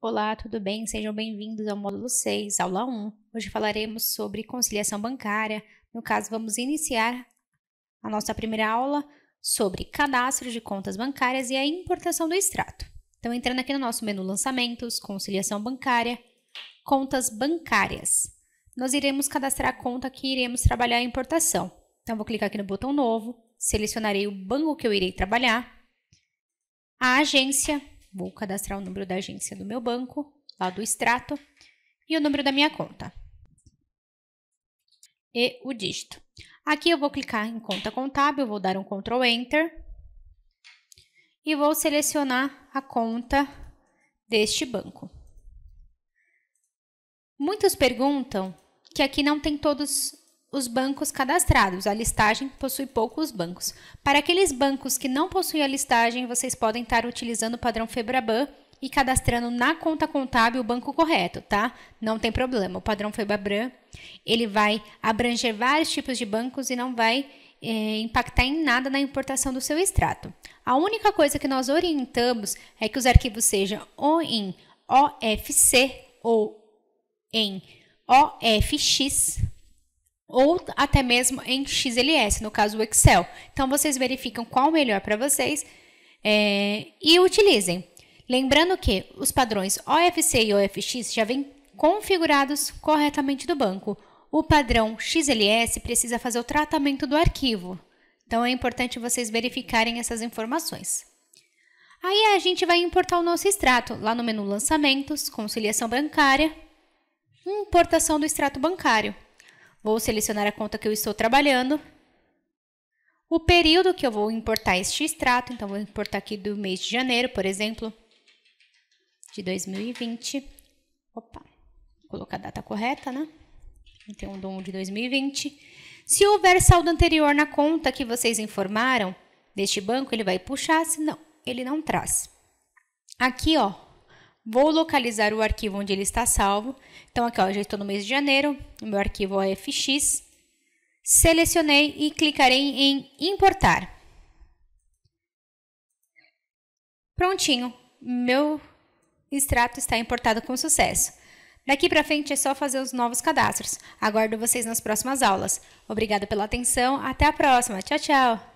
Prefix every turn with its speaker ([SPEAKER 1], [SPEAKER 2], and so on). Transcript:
[SPEAKER 1] Olá, tudo bem? Sejam bem-vindos ao módulo 6, aula 1. Hoje falaremos sobre conciliação bancária. No caso, vamos iniciar a nossa primeira aula sobre cadastro de contas bancárias e a importação do extrato. Então, entrando aqui no nosso menu Lançamentos, Conciliação Bancária, Contas Bancárias. Nós iremos cadastrar a conta que iremos trabalhar a importação. Então, vou clicar aqui no botão Novo, selecionarei o banco que eu irei trabalhar, a agência Vou cadastrar o número da agência do meu banco, lá do extrato, e o número da minha conta. E o dígito. Aqui eu vou clicar em conta contábil, vou dar um Ctrl Enter e vou selecionar a conta deste banco. Muitos perguntam que aqui não tem todos os bancos cadastrados. A listagem possui poucos bancos. Para aqueles bancos que não possuem a listagem, vocês podem estar utilizando o padrão Febraban e cadastrando na conta contábil o banco correto, tá? Não tem problema. O padrão Febraban ele vai abranger vários tipos de bancos e não vai é, impactar em nada na importação do seu extrato. A única coisa que nós orientamos é que os arquivos sejam ou em OFC ou em OFX ou até mesmo em XLS, no caso o Excel. Então vocês verificam qual melhor para vocês é, e utilizem. Lembrando que os padrões OFC e OFX já vêm configurados corretamente do banco. O padrão XLS precisa fazer o tratamento do arquivo. Então é importante vocês verificarem essas informações. Aí a gente vai importar o nosso extrato lá no menu Lançamentos, Conciliação Bancária, Importação do Extrato Bancário. Vou selecionar a conta que eu estou trabalhando. O período que eu vou importar este extrato, então vou importar aqui do mês de janeiro, por exemplo, de 2020. Opa, vou colocar a data correta, né? 31 então, de 1 de 2020. Se houver saldo anterior na conta que vocês informaram deste banco, ele vai puxar, se não, ele não traz. Aqui, ó, Vou localizar o arquivo onde ele está salvo. Então, aqui ó, já estou no mês de janeiro, o meu arquivo é FX. Selecionei e clicarei em importar. Prontinho, meu extrato está importado com sucesso. Daqui para frente é só fazer os novos cadastros. Aguardo vocês nas próximas aulas. Obrigada pela atenção, até a próxima. Tchau, tchau!